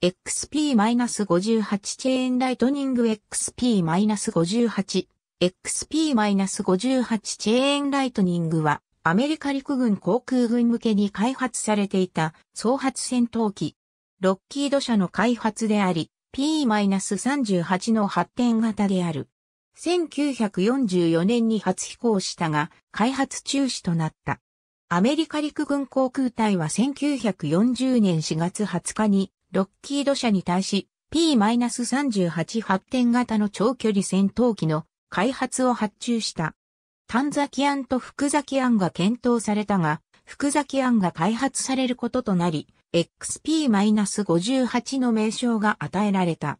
XP-58 チェーンライトニング XP-58 XP-58 チェーンライトニングはアメリカ陸軍航空軍向けに開発されていた総発戦闘機。ロッキード社の開発であり P-38 の発展型である。1944年に初飛行したが開発中止となった。アメリカ陸軍航空隊は1940年4月20日にロッキード社に対し P-38 発展型の長距離戦闘機の開発を発注した。丹崎案と福崎案が検討されたが、福崎案が開発されることとなり、XP-58 の名称が与えられた。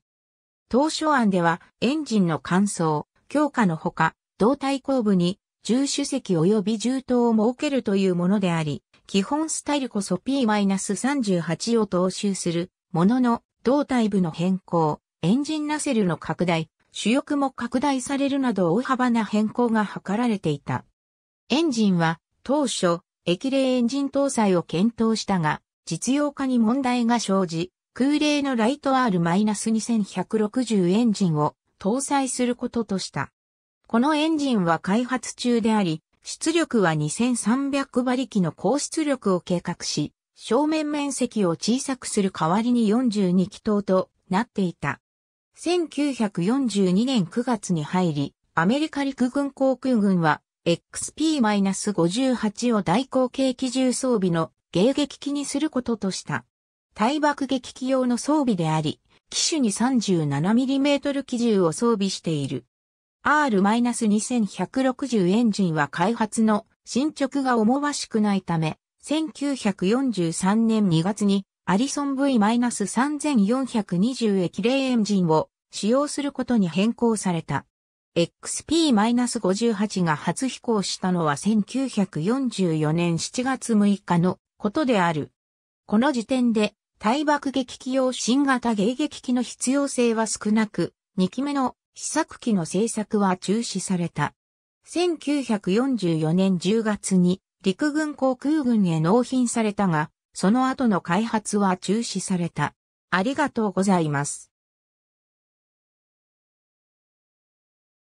当初案ではエンジンの乾燥、強化のほか、胴体後部に重主席及び重刀を設けるというものであり、基本スタイルこそ P-38 を踏襲するものの、胴体部の変更、エンジンナセルの拡大、主翼も拡大されるなど大幅な変更が図られていた。エンジンは当初、液冷エンジン搭載を検討したが、実用化に問題が生じ、空冷のライト R-2160 エンジンを搭載することとした。このエンジンは開発中であり、出力は2300馬力の高出力を計画し、正面面積を小さくする代わりに42気筒となっていた。1942年9月に入り、アメリカ陸軍航空軍は XP-58 を大口径機銃装備の迎撃機にすることとした。対爆撃機用の装備であり、機種に 37mm 機銃を装備している。R-2160 エンジンは開発の進捗が思わしくないため、1943年2月にアリソン V-3420 駅例エンジンを使用することに変更された。XP-58 が初飛行したのは1944年7月6日のことである。この時点で、対爆撃機用新型迎撃機の必要性は少なく、2機目の試作機の製作は中止された。1944年10月に陸軍航空軍へ納品されたが、その後の開発は中止された。ありがとうございます。